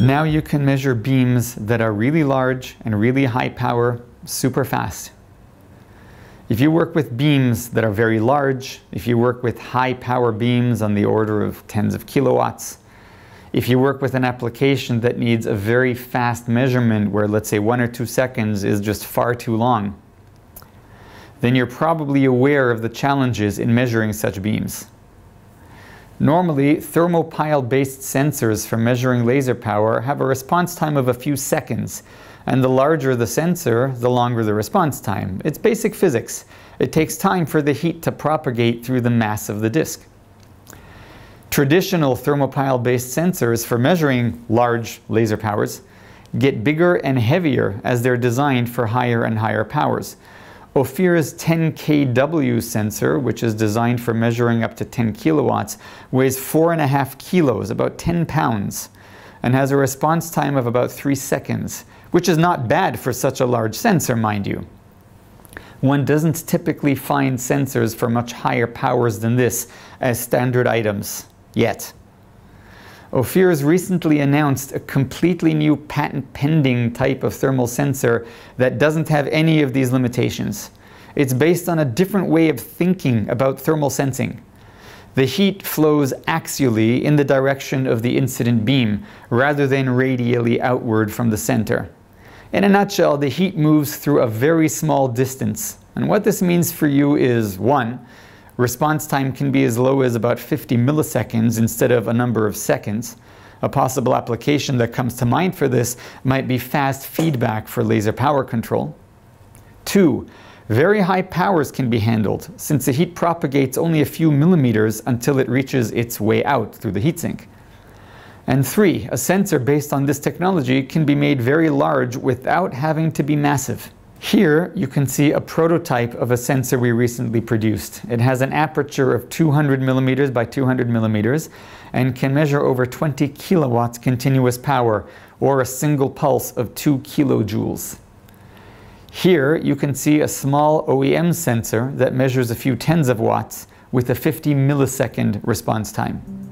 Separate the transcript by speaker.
Speaker 1: Now you can measure beams that are really large and really high power super fast. If you work with beams that are very large, if you work with high power beams on the order of tens of kilowatts, if you work with an application that needs a very fast measurement where let's say one or two seconds is just far too long, then you're probably aware of the challenges in measuring such beams. Normally, thermopile-based sensors for measuring laser power have a response time of a few seconds, and the larger the sensor, the longer the response time. It's basic physics. It takes time for the heat to propagate through the mass of the disk. Traditional thermopile-based sensors for measuring large laser powers get bigger and heavier as they're designed for higher and higher powers. Ophira's 10kW sensor, which is designed for measuring up to 10 kilowatts, weighs 4.5 kilos, about 10 pounds, and has a response time of about 3 seconds, which is not bad for such a large sensor, mind you. One doesn't typically find sensors for much higher powers than this as standard items, yet. Ophir has recently announced a completely new patent pending type of thermal sensor that doesn't have any of these limitations. It's based on a different way of thinking about thermal sensing. The heat flows axially in the direction of the incident beam rather than radially outward from the center. In a nutshell, the heat moves through a very small distance. And what this means for you is 1 Response time can be as low as about 50 milliseconds instead of a number of seconds. A possible application that comes to mind for this might be fast feedback for laser power control. 2. Very high powers can be handled, since the heat propagates only a few millimeters until it reaches its way out through the heatsink. And 3. A sensor based on this technology can be made very large without having to be massive. Here you can see a prototype of a sensor we recently produced. It has an aperture of 200 millimeters by 200 millimeters and can measure over 20 kilowatts continuous power or a single pulse of 2 kilojoules. Here you can see a small OEM sensor that measures a few tens of watts with a 50 millisecond response time.